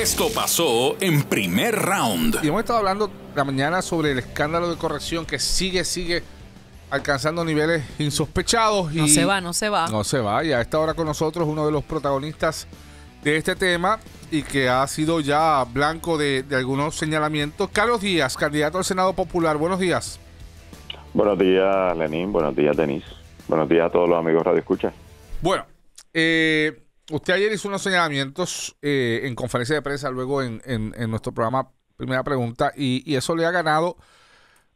Esto pasó en primer round. Y hemos estado hablando la mañana sobre el escándalo de corrección que sigue, sigue alcanzando niveles insospechados. Y no se va, no se va. No se va. Y a esta hora con nosotros uno de los protagonistas de este tema y que ha sido ya blanco de, de algunos señalamientos. Carlos Díaz, candidato al Senado Popular. Buenos días. Buenos días, Lenín. Buenos días, Denis. Buenos días a todos los amigos Radio Escucha. Bueno, eh, usted ayer hizo unos señalamientos eh, en conferencia de prensa, luego en, nuestro programa Primera Pregunta, y, eso le ha ganado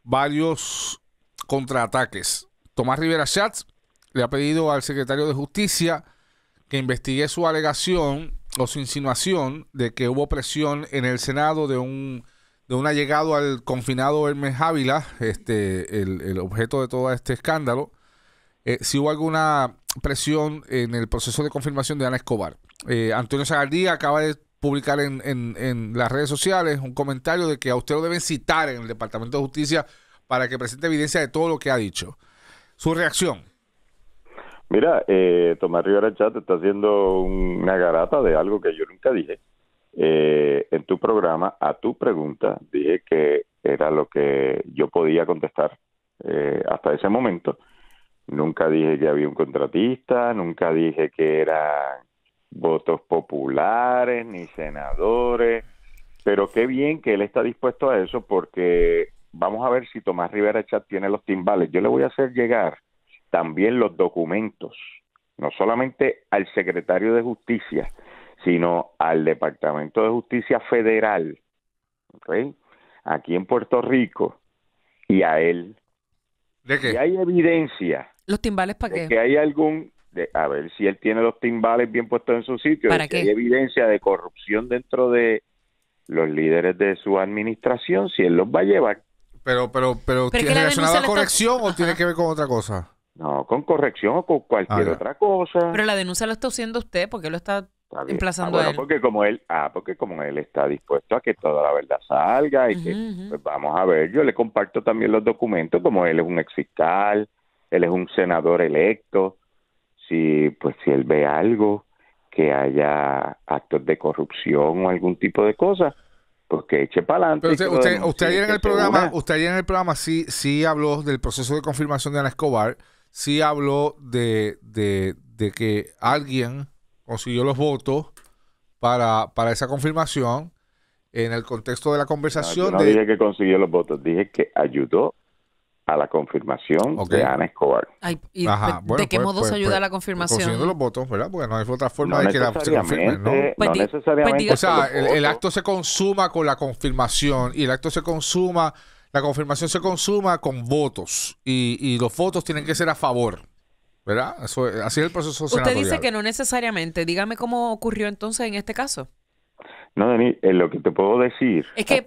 varios contraataques. Tomás Rivera Schatz le ha pedido al secretario de Justicia que investigue su alegación o su insinuación de que hubo presión en el Senado de un un allegado al confinado Hermes Ávila, este, el, objeto de todo este escándalo, eh, si hubo alguna presión en el proceso de confirmación de Ana Escobar. Eh, Antonio Zagardía acaba de publicar en, las redes sociales un comentario de que a usted lo deben citar en el Departamento de Justicia para que presente evidencia de todo lo que ha dicho. Su reacción. Mira, eh, Tomás Rivera Chat está haciendo una garata de algo que yo nunca dije. Eh, en tu programa, a tu pregunta, dije que era lo que yo podía contestar eh, hasta ese momento Nunca dije que había un contratista, nunca dije que eran votos populares ni senadores, pero qué bien que él está dispuesto a eso porque vamos a ver si Tomás Rivera Chat tiene los timbales. Yo le voy a hacer llegar también los documentos, no solamente al secretario de Justicia, sino al Departamento de Justicia Federal, aquí en Puerto Rico, y a él. ¿De qué? hay evidencia ¿Los timbales para qué? Que hay algún, a ver si él tiene los timbales bien puestos en su sitio, ¿Para qué? hay evidencia de corrupción dentro de los líderes de su administración, si él los va a llevar. Pero, pero, pero, ¿tiene relacionado a corrección o tiene que ver con otra cosa? No, con corrección o con cualquier ah, otra cosa. Pero la denuncia lo está haciendo usted, porque lo está Emplazando ah, a él. porque como él ah porque como él está dispuesto a que toda la verdad salga y que pues vamos a ver yo le comparto también los documentos como él es un ex fiscal él es un senador electo, si pues si él ve algo que haya actos de corrupción o algún tipo de cosa, pues que eche pa'lante. usted, usted, ayer en el programa, usted ayer en el programa sí, sí habló del proceso de confirmación de Ana Escobar, sí habló de, de, que alguien consiguió los votos para, esa confirmación en el contexto de la conversación. No, dije que consiguió los votos, dije que ayudó a la confirmación de Ana Escobar. de, qué pues, modo pues, se ayuda a pues, la confirmación? los votos, ¿verdad? Porque no hay otra forma de que la, se confirme, ¿no? necesariamente. o sea, el, acto se consuma con la confirmación y el acto se consuma, la confirmación se consuma con votos y, los votos tienen que ser a favor. ¿Verdad? Eso, así es el proceso senatorial. Usted dice que no necesariamente. Dígame cómo ocurrió entonces en este caso. No, Denis eh, lo que te puedo decir. Es que,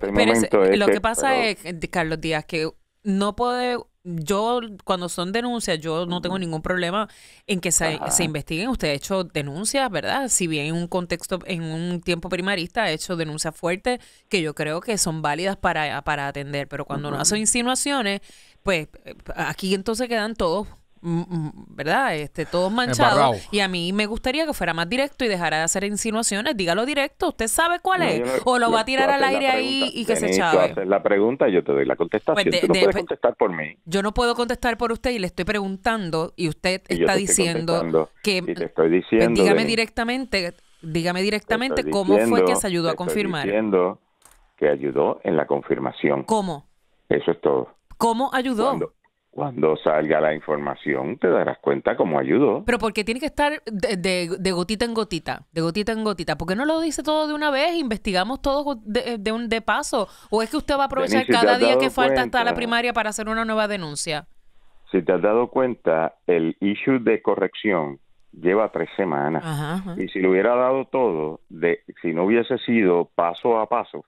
lo que, pasa es, Carlos Díaz, que no puede yo cuando son denuncias, yo no tengo ningún problema en que se, investiguen. Usted ha hecho denuncias, ¿verdad? Si bien en un contexto, en un tiempo primarista, ha hecho denuncias fuertes que yo creo que son válidas para, para atender. Pero cuando no hacen insinuaciones, pues eh, aquí entonces quedan todos Mm, mm, ¿verdad? Este, todos manchados. Y a mí me gustaría que fuera más directo y dejara de hacer insinuaciones. Dígalo directo, usted sabe cuál es. o lo va a tirar al aire ahí y que se chave. la pregunta, yo te doy la contestación. Pues tú no puedes pues contestar por mí. Yo no puedo contestar por usted y le estoy preguntando y usted está diciendo que... estoy diciendo... Pues dígame directamente, dígame directamente cómo fue que se ayudó a confirmar. Diciendo que ayudó en la confirmación. ¿Cómo? Eso es todo. ¿Cómo ayudó? Cuando salga la información te darás cuenta cómo ayudó. Pero porque tiene que estar de, de, gotita en gotita, de gotita en gotita. ¿Por qué no lo dice todo de una vez? Investigamos todo de, un, de paso. ¿O es que usted va a aprovechar cada día que falta hasta la primaria para hacer una nueva denuncia? Si te has dado cuenta, el issue de corrección lleva tres semanas. Y si lo hubiera dado todo, de, si no hubiese sido paso a paso,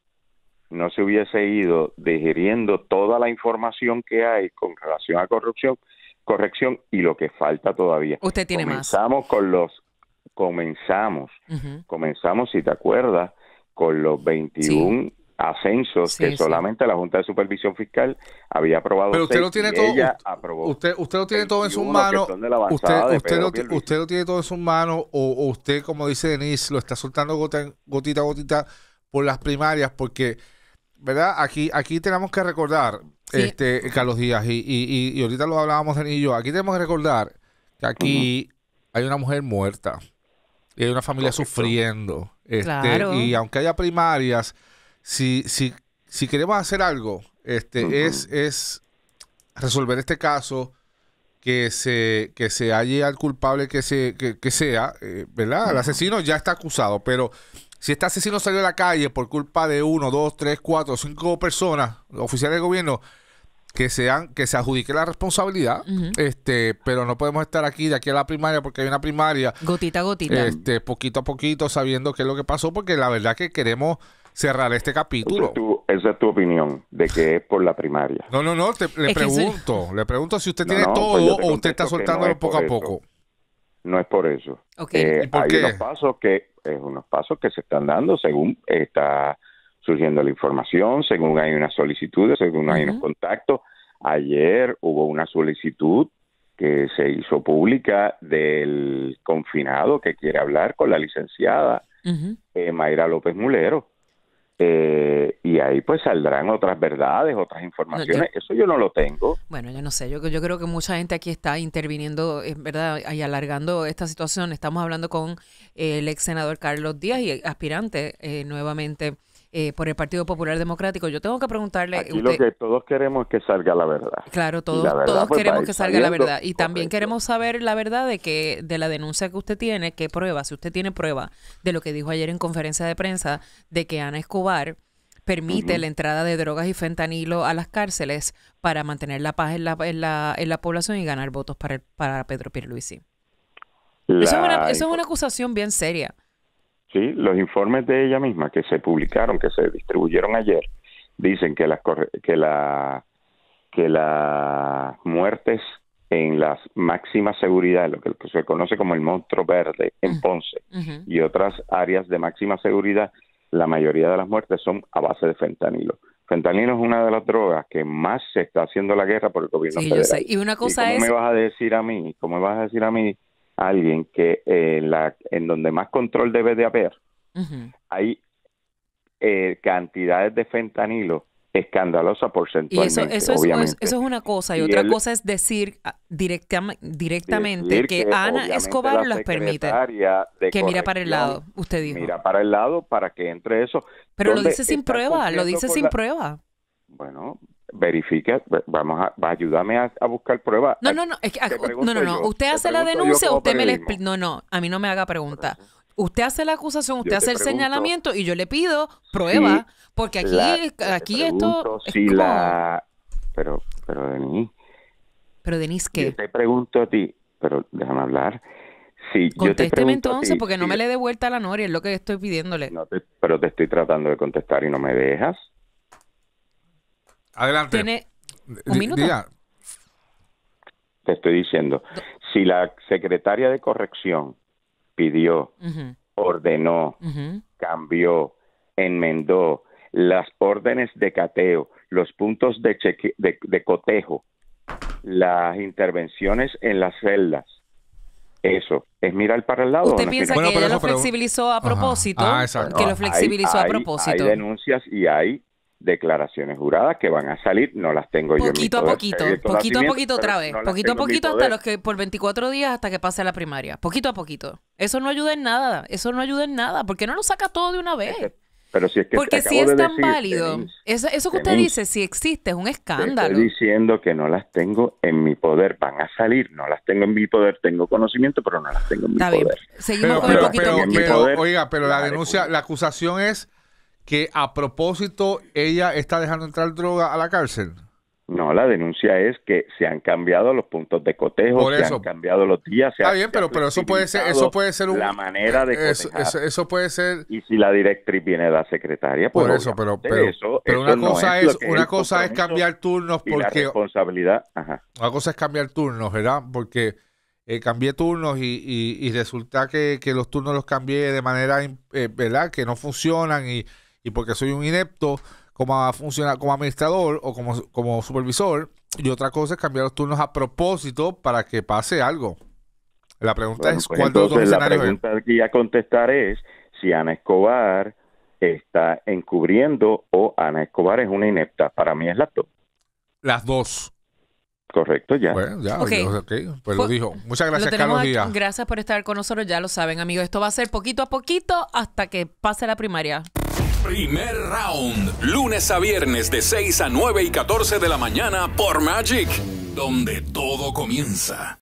no se hubiese ido digiriendo toda la información que hay con relación a corrupción, corrección y lo que falta todavía. Usted tiene comenzamos Con los, comenzamos, comenzamos, si te acuerdas, con los 21 ascensos que solamente la Junta de Supervisión Fiscal había aprobado. Pero usted lo tiene todo. Usted, lo tiene todo en sus manos. Usted, usted, lo, tiene todo en sus manos o, usted, como dice Denise, lo está soltando gota, gotita a gotita por las primarias porque ¿verdad? Aquí, aquí tenemos que recordar, este, Carlos Díaz, y, y, ahorita lo hablábamos él y yo, aquí tenemos que recordar que aquí hay una mujer muerta y hay una familia sufriendo. Este, y aunque haya primarias, si, si, si queremos hacer algo, este, es, es resolver este caso que se, que se halle al culpable que, sea, eh, ¿verdad? El asesino ya está acusado, pero si este asesino salió a la calle por culpa de uno, dos, tres, cuatro, cinco personas, oficiales de gobierno, que sean, que se adjudique la responsabilidad, este, pero no podemos estar aquí de aquí a la primaria, porque hay una primaria. Gotita a gotita. Este, poquito a poquito, sabiendo qué es lo que pasó, porque la verdad que queremos cerrar este capítulo. Esa es, tu, opinión, de que es por la primaria. No, no, no, te, le pregunto, le pregunto si usted tiene pues todo o usted está soltándolo poco a poco. No es por eso. Okay. Eh, por hay pasos que, es unos pasos que se están dando según está surgiendo la información, según hay unas solicitudes, según hay unos contactos. Ayer hubo una solicitud que se hizo pública del confinado que quiere hablar con la licenciada eh, Mayra López Mulero. Eh, y ahí pues saldrán otras verdades, otras informaciones. Eso yo no lo tengo. Bueno, yo no sé, yo, yo creo que mucha gente aquí está interviniendo, es eh, verdad, y alargando esta situación. Estamos hablando con eh, el ex senador Carlos Díaz y aspirante nuevamente eh, por el Partido Popular Democrático. Yo tengo que preguntarle... Aquí lo que todos queremos es que salga la verdad. Claro, todos, pues, queremos que salga la verdad. Y también queremos saber la verdad de que de la denuncia que usted tiene, qué prueba, si usted tiene prueba de lo que dijo ayer en conferencia de prensa, de que Ana Escobar permite la entrada de drogas y fentanilo a las cárceles para mantener la paz en la, en la, población y ganar votos para, para Pedro Pierluisi. eso es una acusación bien seria. ¿sí? Los informes de ella misma que se publicaron, que se distribuyeron ayer, dicen que las, que la, que las muertes en las máximas seguridad, lo que se conoce como el monstruo verde en Ponce y otras áreas de máxima seguridad, la mayoría de las muertes son a base de fentanilo. Fentanilo es una de las drogas que más se está haciendo la guerra por el gobierno Y una cosa cómo me vas a decir a mí, cómo me vas a decir a mí alguien que eh, la, en donde más control debe de haber, hay eh, cantidades de fentanilo escandalosa porcentualmente. Y eso, obviamente. Es, eso es una cosa, y, otra cosa es decir ah, directamente que, Ana Escobar las permite. Que mira para el lado, usted dijo. Mira para el lado para que entre eso. Pero lo dice sin prueba, lo dice sin prueba. Bueno, verifica, vamos a, ayudarme ayúdame a, buscar pruebas. No, no, no, es que, ah, no, no, no, usted hace la denuncia, usted me explica, no, no, a mí no me haga pregunta. Usted hace la acusación, usted hace el señalamiento y yo le pido prueba porque aquí, aquí esto... Si la... Pero, pero Denise... Pero Denise, ¿qué? te pregunto a ti, pero déjame hablar. Sí, Contésteme entonces, porque no me le dé vuelta a la noria, es lo que estoy pidiéndole. pero te estoy tratando de contestar y no me dejas. Adelante. un minuto. Te estoy diciendo, si la secretaria de corrección pidió, ordenó, cambió, enmendó las órdenes de cateo, los puntos de, de, cotejo, las intervenciones en las celdas, eso es mirar para el lado. ¿Usted piensa que ella lo flexibilizó a propósito? Ah, que lo flexibilizó a propósito. Hay denuncias y hay declaraciones juradas que van a salir, no las tengo yo. En poquito, a poquito, poquito a poquito otra vez, poquito a poquito hasta los que por 24 días hasta que pase la primaria, poquito a poquito. Eso no ayuda en nada, eso no ayuda en nada, porque no lo saca todo de una vez. Este, pero si es que porque si es tan válido, eso, eso, que usted dice, si existe, es un escándalo. Estoy diciendo que no las tengo en mi poder, van a salir, no las tengo en mi poder, tengo conocimiento, pero no las tengo en mi Está poder. Bien. Seguimos con el poquito, pero, oiga, pero la denuncia, la acusación es que a propósito ella está dejando entrar droga a la cárcel. No, la denuncia es que se han cambiado los puntos de cotejo, se han cambiado los días. Está bien, pero, pero eso puede ser, eso puede ser un, la manera de eso, eso, puede ser. Y si la directriz viene de la secretaria, pues por eso, pero, una cosa es, una cosa es cambiar turnos porque Una cosa es cambiar turnos, ¿verdad? Porque eh, cambié turnos y, y, resulta que, que, los turnos los cambié de manera, eh, ¿verdad? Que no funcionan y y porque soy un inepto como, como administrador o como, como supervisor. Y otra cosa es cambiar los turnos a propósito para que pase algo. La pregunta es: pues, ¿cuál de los La pregunta contestar es si Ana Escobar está encubriendo o Ana Escobar es una inepta. Para mí es las dos. Las dos. Correcto, ya. Bueno, pues lo pues, dijo. Muchas gracias, Carlos Díaz. Gracias por estar con nosotros, ya lo saben, amigos. Esto va a ser poquito a poquito hasta que pase la primaria. Primer round, lunes a viernes de 6 a 9 y 14 de la mañana por Magic, donde todo comienza.